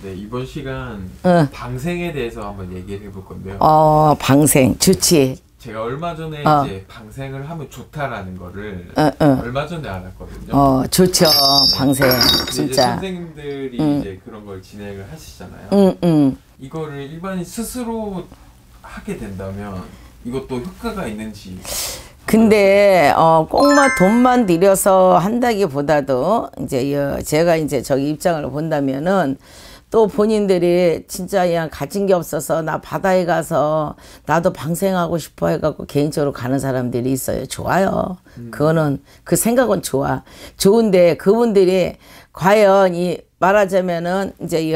네 이번 시간 어. 방생에 대해서 한번 얘기를 해 볼 건데요. 어 방생 좋지. 제가 얼마 전에 어. 이제 방생을 하면 좋다라는 거를 어, 어. 얼마 전에 알았거든요. 어 좋죠 네. 방생 진짜. 선생님들이 음. 이제 그런 걸 진행을 하시잖아요. 음, 음. 이거를 일반인 스스로 하게 된다면 이것도 효과가 있는지. 근데 어 꼭만 돈만 들여서 한다기보다도 이제 제가 이제 저기 입장을 본다면은 또 본인들이 진짜 그냥 가진 게 없어서 나 바다에 가서 나도 방생하고 싶어 해갖고 개인적으로 가는 사람들이 있어요. 좋아요. 음. 그거는 그 생각은 좋아. 좋은데 그분들이 과연 이 말하자면은 이제 이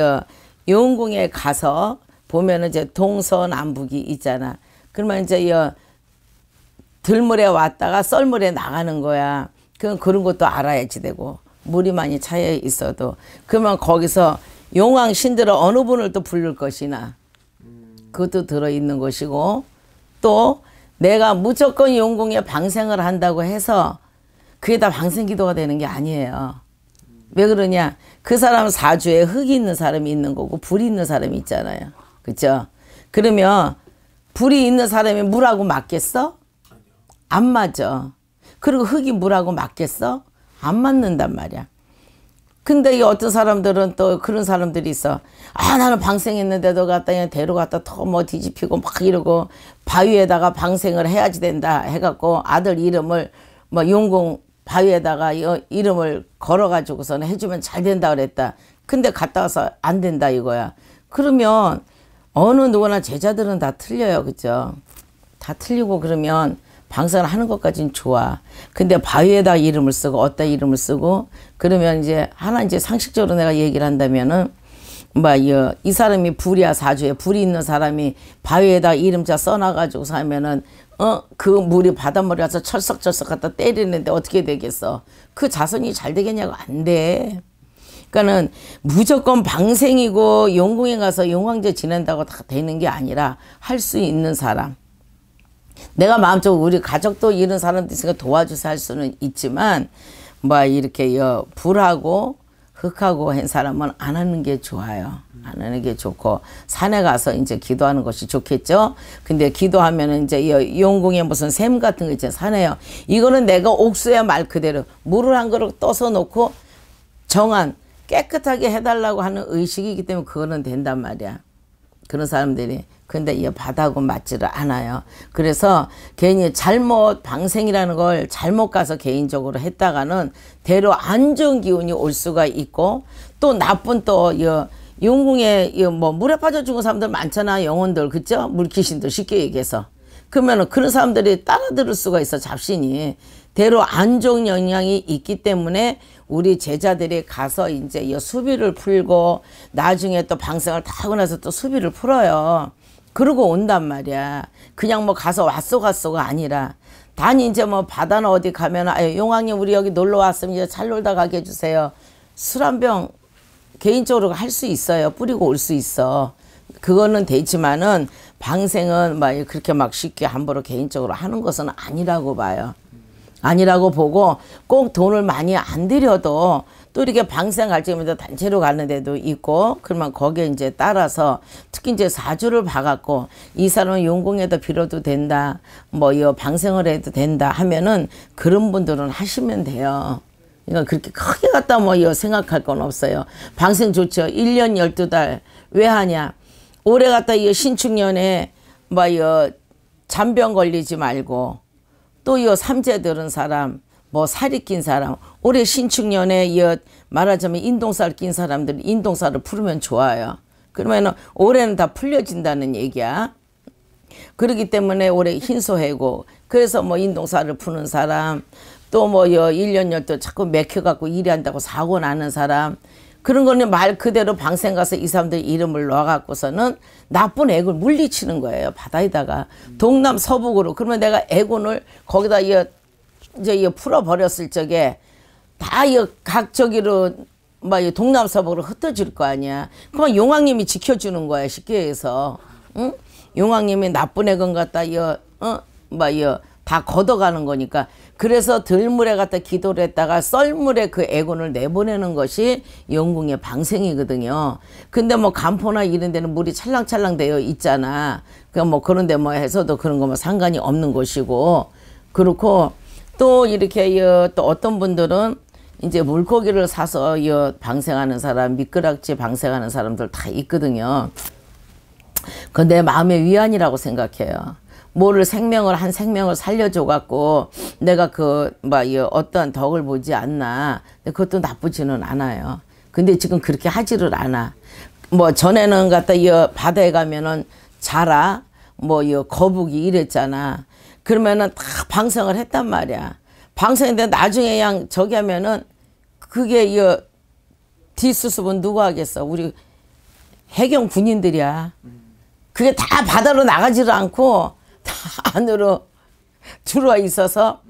용궁에 가서 보면은 이제 동서남북이 있잖아. 그러면 이제 이 들물에 왔다가 썰물에 나가는 거야. 그건 그런 것도 알아야지 되고 물이 많이 차여 있어도 그러면 거기서 용왕 신대로 어느 분을 또 부를 것이나 그것도 들어있는 것이고 또 내가 무조건 용궁에 방생을 한다고 해서 그게 다 방생기도가 되는 게 아니에요. 왜 그러냐? 그 사람 사주에 흙이 있는 사람이 있는 거고 불이 있는 사람이 있잖아요. 그죠? 그러면 불이 있는 사람이 물하고 맞겠어? 안 맞아. 그리고 흙이 물하고 맞겠어? 안 맞는단 말이야. 근데 이 어떤 사람들은 또 그런 사람들이 있어. 아 나는 방생했는데도 갔다 그냥 대로 갔다 터뭐 뒤집히고 막 이러고 바위에다가 방생을 해야지 된다 해갖고 아들 이름을 뭐용궁 바위에다가 어, 이름을 걸어가지고서는 해주면 잘 된다 그랬다. 근데 갔다 와서 안 된다 이거야. 그러면 어느 누구나 제자들은 다 틀려요. 그죠? 다 틀리고 그러면 방사를 하는 것까지는 좋아. 근데 바위에다 이름을 쓰고 어디다 이름을 쓰고 그러면 이제 하나 이제 상식적으로 내가 얘기를 한다면은 뭐 이 사람이 불이야 사주에 불이 있는 사람이 바위에다 이름자 써놔가지고 사면은 어 그 물이 바닷물이 와서 철썩철썩 갖다 때리는데 어떻게 되겠어? 그 자선이 잘 되겠냐고 안 돼. 그러니까는 무조건 방생이고 용궁에 가서 용왕제 지낸다고 다 되는 게 아니라 할 수 있는 사람. 내가 마음적으로 우리 가족도 이런 사람들 있으니까 도와줘서 할 수는 있지만 뭐 이렇게 여 어, 불하고 흙하고 한 사람은 안 하는 게 좋아요. 안 하는 게 좋고 산에 가서 이제 기도하는 것이 좋겠죠. 근데 기도하면 은 이제 이 용궁에 무슨 샘 같은 거있잖아요 산에요. 이거는 내가 옥수야 말 그대로 물을 한 그릇 떠서 놓고 정한 깨끗하게 해달라고 하는 의식이기 때문에 그거는 된단 말이야. 그런 사람들이 근데 이 바다하고 맞지를 않아요. 그래서 괜히 잘못 방생이라는 걸 잘못 가서 개인적으로 했다가는 대로 안 좋은 기운이 올 수가 있고 또 나쁜 또이 용궁에 뭐 물에 빠져 죽은 사람들 많잖아 영혼들 그죠 물귀신들 쉽게 얘기해서 그러면은 그런 사람들이 따라 들을 수가 있어 잡신이 대로 안정 영향이 있기 때문에 우리 제자들이 가서 이제 이 수비를 풀고 나중에 또 방생을 다 하고 나서 또 수비를 풀어요. 그러고 온단 말이야. 그냥 뭐 가서 왔어 갔어가 아니라 단이 제뭐 바다나 어디 가면 아 용왕님 우리 여기 놀러 왔습니다. 잘 놀다 가게 해주세요. 술 한 병 개인적으로 할 수 있어요. 뿌리고 올 수 있어. 그거는 되지만은 방생은 막 그렇게 막 쉽게 함부로 개인적으로 하는 것은 아니라고 봐요. 아니라고 보고 꼭 돈을 많이 안 들여도 또 이렇게 방생 갈증입니 단체로 가는 데도 있고 그러면 거기에 이제 따라서 특히 이제 사주를 봐갖고 이 사람은 용궁에다 빌어도 된다 뭐이 방생을 해도 된다 하면은 그런 분들은 하시면 돼요. 그러니까 그렇게 크게 갖다 뭐이 생각할 건 없어요. 방생 좋죠. 1년 12달 왜 하냐. 올해 갖다 이 신축년에 뭐이 잔병 걸리지 말고 또이 삼재 들은 사람, 뭐 살이 낀 사람, 올해 신축년에 이어 말하자면 인동살 낀 사람들 인동살을 풀으면 좋아요. 그러면 올해는 다 풀려진다는 얘기야. 그러기 때문에 올해 흰소해고 그래서 뭐 인동살을 푸는 사람 또뭐 일년열도 자꾸 맥혀갖고 일한다고 사고 나는 사람 그런 거는 말 그대로 방생 가서 이 사람들 이름을 넣어갖고서는 나쁜 애굴 물리치는 거예요. 바다에다가. 동남 서북으로. 그러면 내가 애군을 거기다 이어, 이제 이어 풀어버렸을 적에 다 이어 각 저기로 막 동남 서북으로 흩어질 거 아니야. 그면 용왕님이 지켜주는 거야. 쉽게 해서. 응? 용왕님이 나쁜 애건 갖다 이어, 어? 막 이어 다 걷어가는 거니까 그래서 들물에 갖다 기도를 했다가 썰물에 그 애곤을 내보내는 것이 영궁의 방생이거든요. 근데 뭐 간포나 이런 데는 물이 찰랑찰랑 되어 있잖아. 그냥 뭐 그런데 뭐 해서도 그런 거뭐 상관이 없는 것이고 그렇고 또 이렇게 또 어떤 분들은 이제 물고기를 사서 방생하는 사람, 미끄락지 방생하는 사람들 다 있거든요. 근데 마음의 위안이라고 생각해요. 뭐를 생명을 한 생명을 살려줘 갖고 내가 그막 뭐, 어떤 덕을 보지 않나 그것도 나쁘지는 않아요 근데 지금 그렇게 하지를 않아 뭐 전에는 갖다 이 바다에 가면은 자라 뭐 이 거북이 이랬잖아 그러면은 다 방생을 했단 말이야 방생인데 나중에 양 저기 하면은 그게 이 뒷수습은 누가 하겠어 우리 해경 군인들이야 그게 다 바다로 나가지를 않고 안으로 들어 와 있어서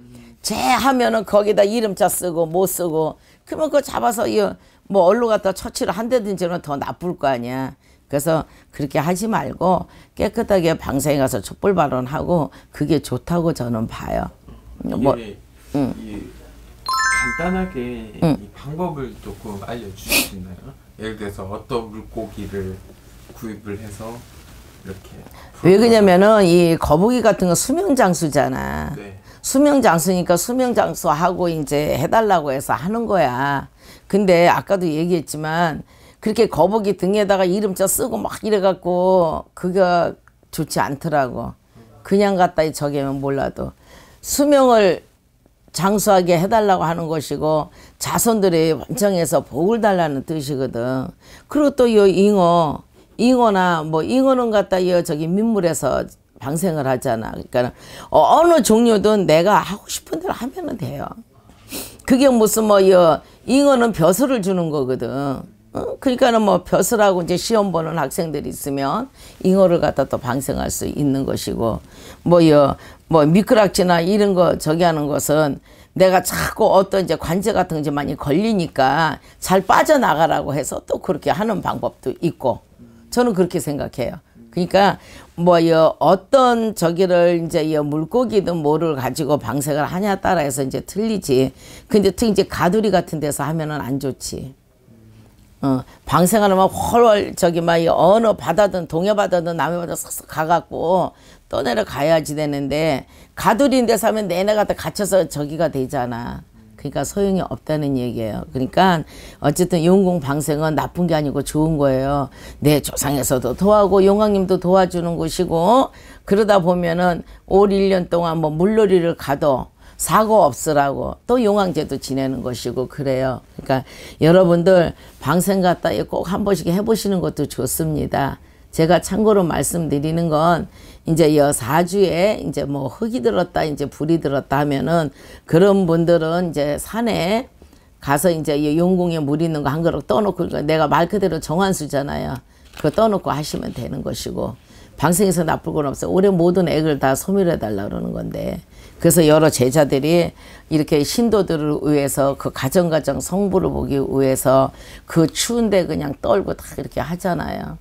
제 하면은 거기다 이름자 쓰고 못 뭐 쓰고 그러면 그거 잡아서 이 뭐 얼로 갖다 처치를 한다든지는 더 나쁠 거 아니야. 그래서 그렇게 하지 말고 깨끗하게 방송에 가서 촛불 발언하고 그게 좋다고 저는 봐요. 뭐 예, 음. 예, 간단하게 음. 방법을 조금 알려주실 수 있나요? 예를 들어서 어떤 물고기를 구입을 해서 이렇게. 왜 그러냐면은 이 거북이 같은 건 수명 장수잖아. 네. 수명 장수니까 수명 장수하고 이제 해달라고 해서 하는 거야. 근데 아까도 얘기했지만 그렇게 거북이 등에다가 이름자 쓰고 막 이래갖고 그게 좋지 않더라고. 그냥 갖다 저기면 몰라도 수명을 장수하게 해달라고 하는 것이고 자손들의 원청에서 복을 달라는 뜻이거든. 그리고 또이 잉어 잉어나 뭐 잉어는 갖다 이어 저기 민물에서 방생을 하잖아. 그러니까 어, 어느 종류든 내가 하고 싶은 대로 하면 은 돼요. 그게 무슨 뭐여 잉어는 벼슬을 주는 거거든. 어? 그러니까는 뭐 벼슬하고 이제 시험 보는 학생들이 있으면 잉어를 갖다 또 방생할 수 있는 것이고 뭐여뭐 미끄락지나 이런 거 저기 하는 것은 내가 자꾸 어떤 이제 관제 같은 게 많이 걸리니까 잘 빠져나가라고 해서 또 그렇게 하는 방법도 있고 저는 그렇게 생각해요. 그러니까 뭐여 어떤 저기를 이제 여 물고기든 뭐를 가지고 방생을 하냐 따라서 이제 틀리지. 근데 특히 이제 가두리 같은 데서 하면은 안 좋지. 어, 방생하는 막 훨훨 저기 막 이 어느 바다든 동해 바다든 남해 바다 싹싹 가갖고 떠내려 가야지 되는데 가두리인 데서 하면 내내 갖다 갇혀서 저기가 되잖아. 그러니까 소용이 없다는 얘기예요. 그러니까 어쨌든 용궁 방생은 나쁜 게 아니고 좋은 거예요. 내 조상에서도 도하고 용왕님도 도와주는 곳이고 그러다 보면은 올 1년 동안 뭐 물놀이를 가도 사고 없으라고 또 용왕제도 지내는 것이고 그래요. 그러니까 여러분들 방생 갔다 꼭 한 번씩 해보시는 것도 좋습니다. 제가 참고로 말씀드리는 건 이제 여사주에 이제 뭐 흙이 들었다 이제 불이 들었다 하면은 그런 분들은 이제 산에 가서 이제 용궁에 물 있는 거 한 그릇 떠놓고 그러니까 내가 말 그대로 정한수잖아요. 그거 떠놓고 하시면 되는 것이고 방생에서 나쁠 건 없어요. 올해 모든 액을 다 소멸해 달라 그러는 건데 그래서 여러 제자들이 이렇게 신도들을 위해서 그 가정가정 성부를 보기 위해서 그 추운데 그냥 떨고 다 이렇게 하잖아요.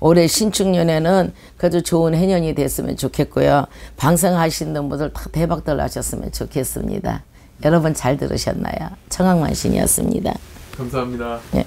올해 신축년에는 그래도 좋은 해년이 됐으면 좋겠고요. 방송하시는 분들 다 대박들 나셨으면 좋겠습니다. 여러분 잘 들으셨나요? 청학만신이었습니다. 감사합니다. 네.